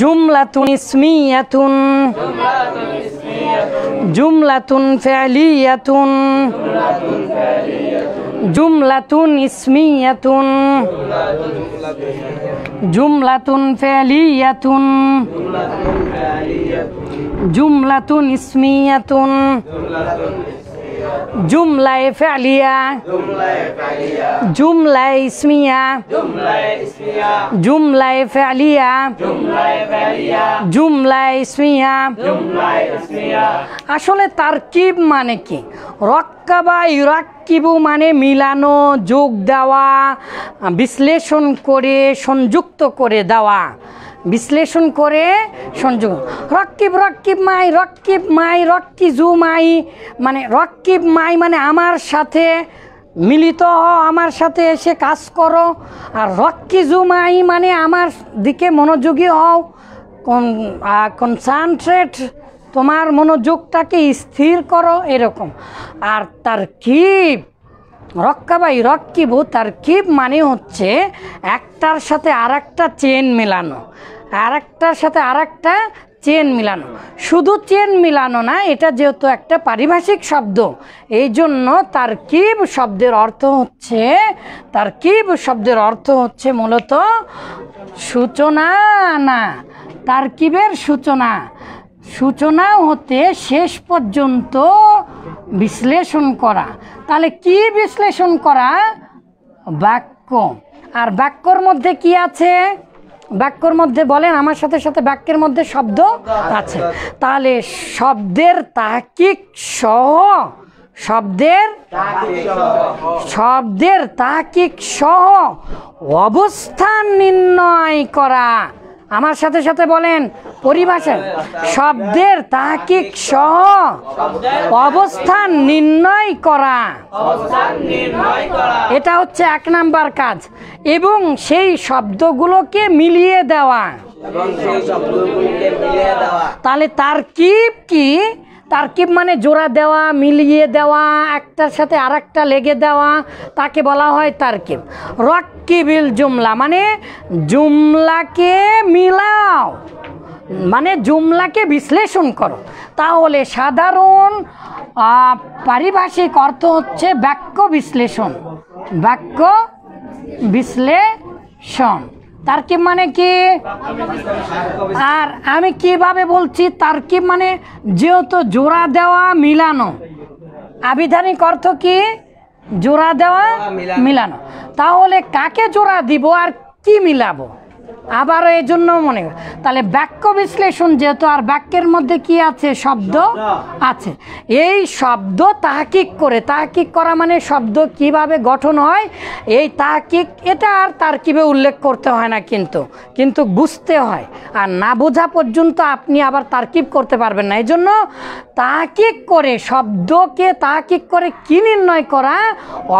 جملة اسمية جملة فعلية جملة اسمية جملة فعلية جملة اسمية جملة ফেলিয়া جملة ইসমিয়া جملة ফেলিয়া جملة ইসমিয়া আসলে তারকিব মানে কি রক্কা বা ইরাক্কিবু মানে মিলানো যোগ দেওয়া বিশ্লেষণ করে সংযুক্ত করে দেওয়া বিশ্লেষণ করে সংযোগ রক্কিব রক্কিব মাই রক্কিব মাই রক্কি জু মাই মানে রক্কিব মাই মানে আমার সাথে মিলিত হও আমার সাথে এসে কাজ করো আর রক্কি জু মাই মানে আমার দিকে মনোযোগী হও কনসানট্রেট তোমার মনোযোগটাকে স্থির করো এরকম আর তার কিপ রক্ষাবাই রক্ষিব তার কিপ মানে হচ্ছে একটার সাথে আর একটা চেন মেলানো আরেকটার সাথে আর একটা চেন মিলানো শুধু চেন মিলানো না এটা যেহেতু একটা পারিভাষিক শব্দ এই জন্য তার কিব শব্দের অর্থ হচ্ছে তার কিব শব্দের অর্থ হচ্ছে মূলত সূচনা না তার কিবের সূচনা সূচনা হতে শেষ পর্যন্ত বিশ্লেষণ করা তাহলে কি বিশ্লেষণ করা বাক্য আর বাক্যর মধ্যে কি আছে বাক্যর মধ্যে বলেন আমার সাথে সাথে বাক্যের মধ্যে শব্দ আছে তাহলে শব্দের তাহকিক সহ শব্দের শব্দের তাহকিক সহ অবস্থান নির্ণয় করা আমার সাথে সাথে বলেন পরিভাষা শব্দের তাহকিক সহ অবস্থান নির্ণয় করা এটা হচ্ছে এক নাম্বার কাজ এবং সেই শব্দগুলোকে মিলিয়ে দেওয়া তাহলে তার কিপ কি তারকিব মানে জোড়া দেওয়া মিলিয়ে দেওয়া একটার সাথে আর একটা লেগে দেওয়া তাকে বলা হয় তারকিব রক্কিবিল জুমলা মানে জুমলাকে মিলাও মানে জুমলাকে বিশ্লেষণ করো তাহলে সাধারণ পারিভাষিক অর্থ হচ্ছে বাক্য বিশ্লেষণ বাক্য বিশ্লেষণ কি মানে কি আর আমি কিভাবে বলছি তারকিব মানে যেহেতু জোড়া দেওয়া মিলানো আবিধানিক অর্থ কি জোড়া দেওয়া মিলানো তাহলে কাকে জোড়া দিব আর কি মিলাবো আবারও এই জন্য মনে তাহলে বাক্য বিশ্লেষণ যেহেতু আর বাক্যের মধ্যে কি আছে শব্দ আছে এই শব্দ তাহাকিক করে তাহাকিক করা মানে শব্দ কিভাবে গঠন হয় এই তাহাকিক এটা আর তার কিবে উল্লেখ করতে হয় না কিন্তু কিন্তু বুঝতে হয় আর না বোঝা পর্যন্ত আপনি আবার তারকিব করতে পারবেন না এই জন্য তাহাকিক করে শব্দকে তাহাকিক করে কি নির্ণয় করা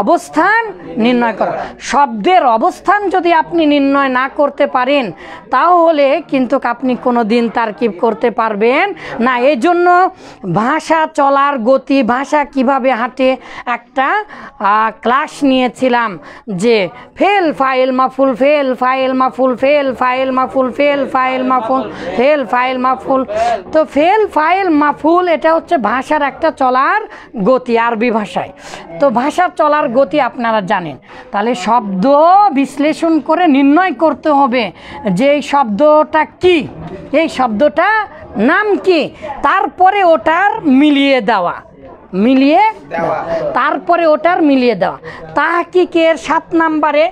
অবস্থান নির্ণয় করা শব্দের অবস্থান যদি আপনি নির্ণয় না করতে পারেন করেন তাহলে কিন্তু আপনি কোনো দিন তারকিব করতে পারবেন না এই জন্য ভাষা চলার গতি ভাষা কিভাবে হাঁটে একটা ক্লাস নিয়েছিলাম যে ফেল ফাইল মাফুল ফেল ফাইল মাফুল ফেল ফাইল মাফুল ফেল ফাইল মাফুল ফেল ফাইল মাফুল তো ফেল ফাইল মাফুল এটা হচ্ছে ভাষার একটা চলার গতি আরবি ভাষায় তো ভাষার চলার গতি আপনারা জানেন তাহলে শব্দ বিশ্লেষণ করে নির্ণয় করতে হবে যে শব্দটা কি এই শব্দটা নাম কি তারপরে ওটার মিলিয়ে দেওয়া মিলিয়ে তারপরে ওটার মিলিয়ে দেওয়া তাহাকিকের সাত নাম্বারে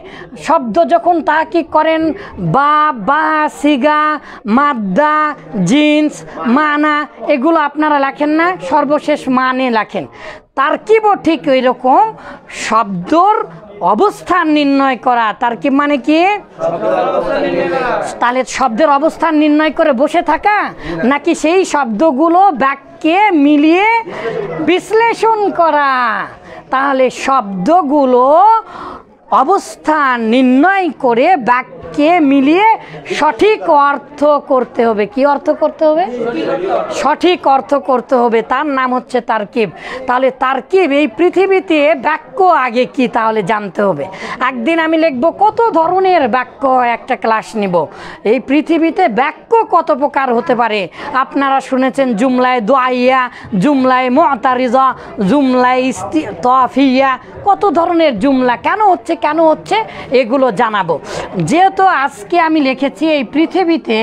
শব্দ যখন তাহাকিক করেন বা বা সিগা মাদ্দা জিন্স মানা এগুলো আপনারা লেখেন না সর্বশেষ মানে লেখেন তার কিবও ঠিক ওই রকম শব্দর অবস্থান নির্ণয় করা তার কি মানে কি তাহলে শব্দের অবস্থান নির্ণয় করে বসে থাকা নাকি সেই শব্দগুলো বাক্যে মিলিয়ে বিশ্লেষণ করা তাহলে শব্দগুলো অবস্থান নির্ণয় করে বাক্যে মিলিয়ে সঠিক অর্থ করতে হবে কি অর্থ করতে হবে সঠিক অর্থ করতে হবে তার নাম হচ্ছে তারকিব তাহলে তার্কিব এই পৃথিবীতে বাক্য আগে কি তাহলে জানতে হবে একদিন আমি লিখব কত ধরনের বাক্য একটা ক্লাস নিব এই পৃথিবীতে বাক্য কত প্রকার হতে পারে আপনারা শুনেছেন জুমলায় দোয়াইয়া জুমলায় মতারিজা জুমলায় তফিয়া কত ধরনের জুমলা কেন হচ্ছে কেন হচ্ছে এগুলো জানাবো যেহেতু আজকে আমি লিখেছি এই পৃথিবীতে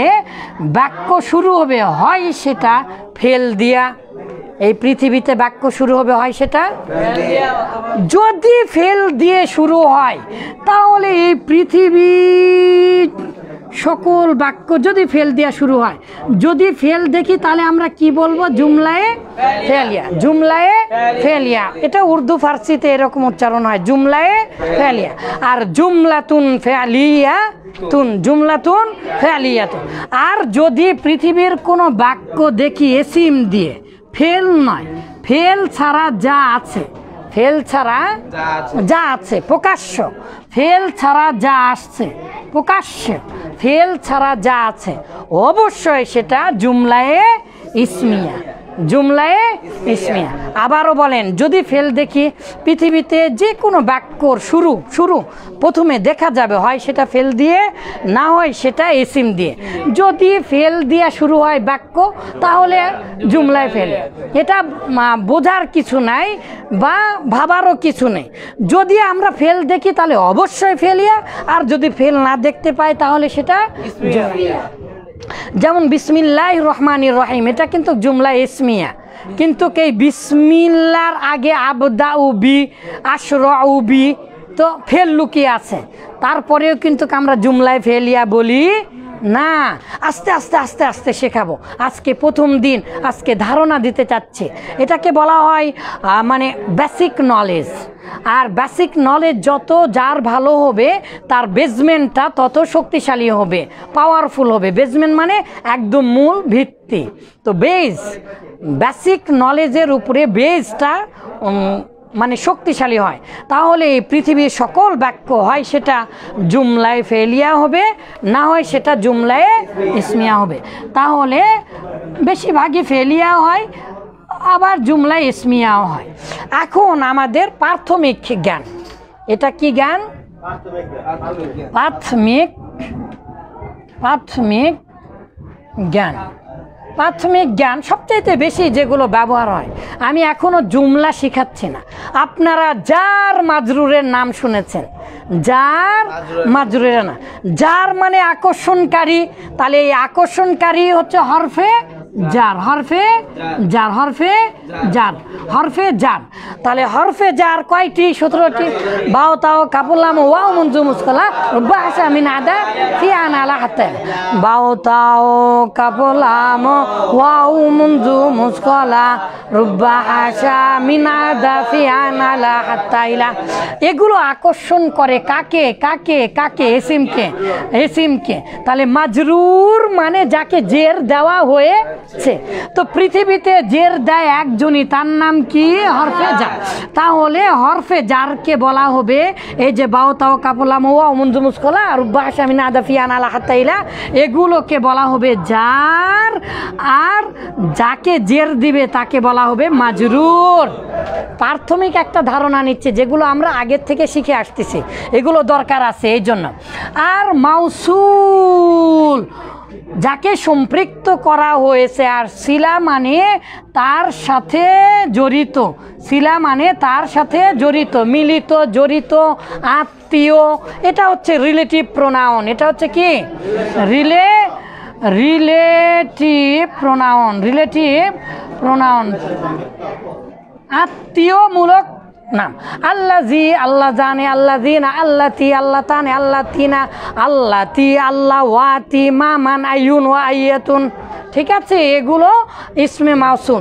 বাক্য শুরু হবে হয় সেটা ফেল দিয়া এই পৃথিবীতে বাক্য শুরু হবে হয় সেটা যদি ফেল দিয়ে শুরু হয় তাহলে এই পৃথিবী সকল বাক্য যদি ফেল দেওয়া শুরু হয় যদি ফেল দেখি তাহলে আমরা কি বলবো জুমলায়ে ফেলিয়া জুমলায়ে ফেলিয়া এটা উর্দু ফার্সিতে এরকম উচ্চারণ হয় জুমলায়ে ফেলিয়া আর জুমলাতুন ফেলিয়া তুন জুমলাতুন ফেলিয়া তুন আর যদি পৃথিবীর কোনো বাক্য দেখি এসিম দিয়ে ফেল নয় ফেল ছাড়া যা আছে ফেল ছাড়া যা আছে প্রকাশ্য ফেল ছাড়া যা আসছে প্রকাশ্য ফেল ছাড়া যা আছে অবশ্যই সেটা জুমলায়ে ইসমিয়া জুমলায়ে ইসমিয়া আবারও বলেন যদি ফেল দেখি পৃথিবীতে যে কোনো বাক্যর শুরু শুরু প্রথমে দেখা যাবে হয় সেটা ফেল দিয়ে না হয় সেটা এসিম দিয়ে যদি ফেল দিয়ে শুরু হয় বাক্য তাহলে জুমলায় ফেলে এটা বোঝার কিছু নাই বা ভাবারও কিছু নেই যদি আমরা ফেল দেখি তাহলে অবশ্যই ফেলিয়া আর যদি ফেল না দেখতে পাই তাহলে সেটা যেমন বিসমিল্লাহ রহমান রহিম এটা কিন্তু জুমলা ইসমিয়া কিন্তু এই বিসমিল্লার আগে আবদা উবি আশর উবি তো ফেল লুকিয়ে আছে তারপরেও কিন্তু আমরা জুমলায় ফেলিয়া বলি না আস্তে আস্তে আস্তে আস্তে শেখাবো আজকে প্রথম দিন আজকে ধারণা দিতে চাচ্ছে এটাকে বলা হয় মানে বেসিক নলেজ আর বেসিক নলেজ যত যার ভালো হবে তার বেজমেন্টটা তত শক্তিশালী হবে পাওয়ারফুল হবে বেজমেন্ট মানে একদম মূল ভিত্তি তো বেজ বেসিক নলেজের উপরে বেজটা মানে শক্তিশালী হয় তাহলে এই পৃথিবীর সকল বাক্য হয় সেটা জুমলায় ফেলিয়া হবে না হয় সেটা জুমলায় ইসমিয়া হবে তাহলে বেশিরভাগই ফেলিয়া হয় আবার জুমলায় ইসমিয়াও হয় এখন আমাদের প্রাথমিক জ্ঞান এটা কি জ্ঞান প্রাথমিক প্রাথমিক জ্ঞান প্রাথমিক জ্ঞান সবচাইতে বেশি যেগুলো ব্যবহার হয় আমি এখনও জুমলা শিখাচ্ছি না আপনারা যার মাজরুরের নাম শুনেছেন যার মাজরুরের না যার মানে আকর্ষণকারী তাহলে এই আকর্ষণকারী হচ্ছে হরফে জার হরফে জার হরফে জার হরফে জার তাহলে হরফে জার কয়টি সতেরোটি বাউ তাও কাপুলাম ওয়াও মঞ্জু মুসকলা রুব্বা হাসা মিন আদা ফি আন আলা হাতে বাও তাও কাপুলাম ওয়াও মঞ্জু মুসকলা রুব্বা হাসা মিন আদা ফি আন আলা হাতাইলা এগুলো আকর্ষণ করে কাকে কাকে কাকে এসিমকে এসিমকে তাহলে মাজরুর মানে যাকে জের দেওয়া হয়ে যাচ্ছে তো পৃথিবীতে জের দেয় একজনই তার নাম কি হরফে জার তাহলে হরফে জারকে বলা হবে এই যে বাউ তাও কাপলাম ও মঞ্জুমুসকলা আর বাহাসামিনা আদাফিয়ান আলা হাতাইলা এগুলোকে বলা হবে জার আর যাকে জের দিবে তাকে বলা হবে মাজরুর প্রাথমিক একটা ধারণা নিচ্ছে যেগুলো আমরা আগের থেকে শিখে আসতেছি এগুলো দরকার আছে এই জন্য আর মাউসুল যাকে সম্পৃক্ত করা হয়েছে আর শিলা মানে তার সাথে জড়িত শিলা মানে তার সাথে জড়িত মিলিত জড়িত আত্মীয় এটা হচ্ছে রিলেটিভ প্রোনাউন এটা হচ্ছে কি রিলে রিলেটিভ প্রোনাউন রিলেটিভ প্রোনাউন আত্মীয়মূলক نعم الذي الله زاني الذين التي الله تاني التينا التي الله واتي ما من ايون وايتون ঠিক আছে এগুলো ইসমে মাসুম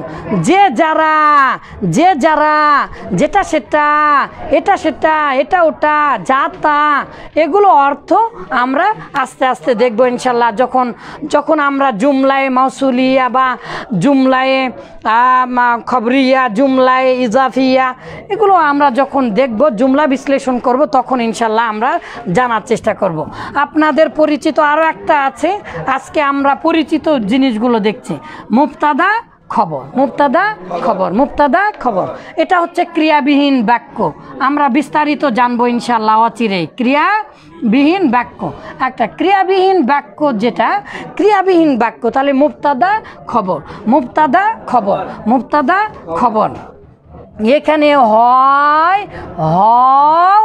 যে যারা যে যারা যেটা সেটা এটা সেটা এটা ওটা যা তা এগুলো অর্থ আমরা আস্তে আস্তে দেখবো ইনশাল্লাহ যখন যখন আমরা জুমলায় মাসুলিয়া বা জুমলায় খবরিয়া জুমলায় ইজাফিয়া এগুলো আমরা যখন দেখব জুমলা বিশ্লেষণ করব তখন ইনশাল্লাহ আমরা জানার চেষ্টা করব আপনাদের পরিচিত আরও একটা আছে আজকে আমরা পরিচিত জিনিস জিনিসগুলো দেখছে মুফতাদা খবর মুফতাদা খবর মুফতাদা খবর এটা হচ্ছে ক্রিয়াবিহীন বাক্য আমরা বিস্তারিত জানবো ইনশাল্লাহ অচিরে ক্রিয়াবিহীন বাক্য একটা ক্রিয়াবিহীন বাক্য যেটা ক্রিয়াবিহীন বাক্য তাহলে মুফতাদা খবর মুফতাদা খবর মুফতাদা খবর এখানে হয় হও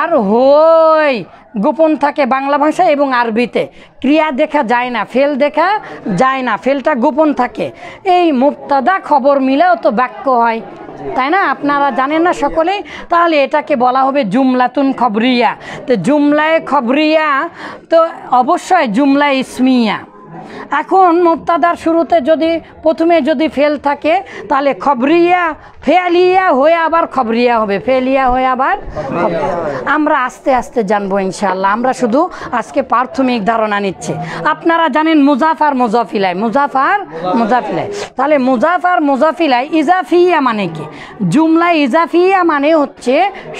আর হই গোপন থাকে বাংলা ভাষা এবং আরবিতে ক্রিয়া দেখা যায় না ফেল দেখা যায় না ফেলটা গোপন থাকে এই মুক্তাদা খবর মিলেও তো বাক্য হয় তাই না আপনারা জানেন না সকলেই তাহলে এটাকে বলা হবে জুমলাতুন খবরিয়া তো জুমলায় খবরিয়া তো অবশ্যই জুমলা ইসমিয়া এখন মুক্তাদার শুরুতে যদি প্রথমে যদি ফেল থাকে তাহলে খবরিয়া ফেলিয়া হয়ে আবার খবরিয়া হবে ফেলিয়া হয়ে আবার আমরা আস্তে আস্তে জানবো ইনশাল্লাহ আমরা শুধু আজকে প্রাথমিক ধারণা নিচ্ছে আপনারা জানেন মুজাফার মুজাফিলাই মুজাফার মুজাফিলাই তাহলে মুজাফার মুজাফিলাই ইজাফিয়া মানে কি জুমলা ইজাফিয়া মানে হচ্ছে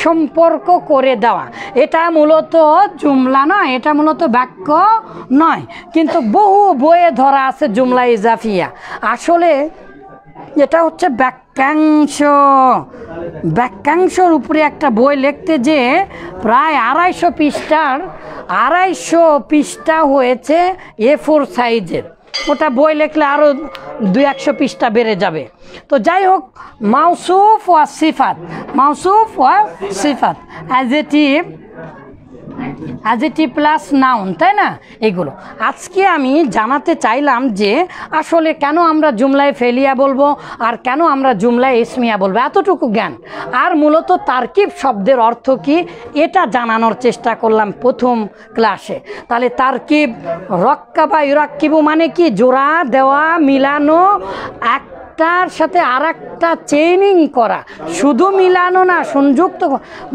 সম্পর্ক করে দেওয়া এটা মূলত জুমলা নয় এটা মূলত বাক্য নয় কিন্তু বহু বইয়ে ধরা আছে জুমলা ইজাফিয়া আসলে এটা হচ্ছে বাক্য বাক্যাংশ বাক্যাংশর উপরে একটা বই লিখতে যে প্রায় আড়াইশো পৃষ্ঠার আড়াইশো পৃষ্ঠা হয়েছে এ ফোর সাইজের ওটা বই লিখলে আরও দুই একশো পৃষ্ঠা বেড়ে যাবে তো যাই হোক মাউসুফ ওয়া সিফাত মাউসুফ ওয়া সিফাত as a type adjective plus noun তাই না এগুলো আজকে আমি জানাতে চাইলাম যে আসলে কেন আমরা জুমলায় ফেলিয়া বলবো আর কেন আমরা জুমলায় ইসমিয়া বলবো এতটুকু জ্ঞান আর মূলত তার্কিব শব্দের অর্থ কি এটা জানানোর চেষ্টা করলাম প্রথম ক্লাসে তাহলে তার্কিব রক্কা বা ইরাক্কিবু মানে কি জোড়া দেওয়া মিলানো এক একটার সাথে আর একটা চেইনিং করা শুধু মিলানো না সংযুক্ত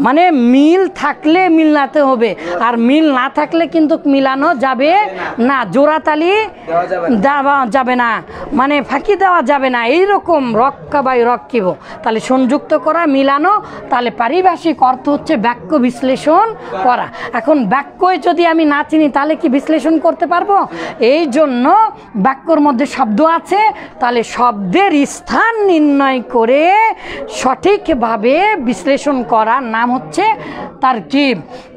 মানে মিল থাকলে মিলাতে হবে আর মিল না থাকলে কিন্তু মিলানো যাবে না জোড়াতালি দেওয়া যাবে না মানে ফাঁকি দেওয়া যাবে না এই রকম রক্ষা বাই রক্ষিব তাহলে সংযুক্ত করা মিলানো তাহলে পারিভাষিক অর্থ হচ্ছে বাক্য বিশ্লেষণ করা এখন বাক্যই যদি আমি না চিনি তাহলে কি বিশ্লেষণ করতে পারবো এই জন্য বাক্যর মধ্যে শব্দ আছে তাহলে শব্দের স্থান নির্ণয় করে সঠিকভাবে বিশ্লেষণ করার নাম হচ্ছে তার কি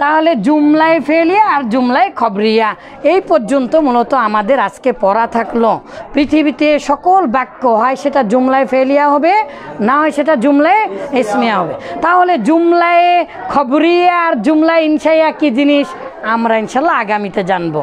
তাহলে জুমলায় ফেলিয়া আর জুমলায় খবরিয়া এই পর্যন্ত মূলত আমাদের আজকে পড়া থাকলো পৃথিবীতে সকল বাক্য হয় সেটা জুমলায় ফেলিয়া হবে না হয় সেটা জুমলায় ইসমিয়া হবে তাহলে জুমলায় খবরিয়া আর জুমলায় ইনসাইয়া কি জিনিস আমরা ইনশাল্লাহ আগামীতে জানবো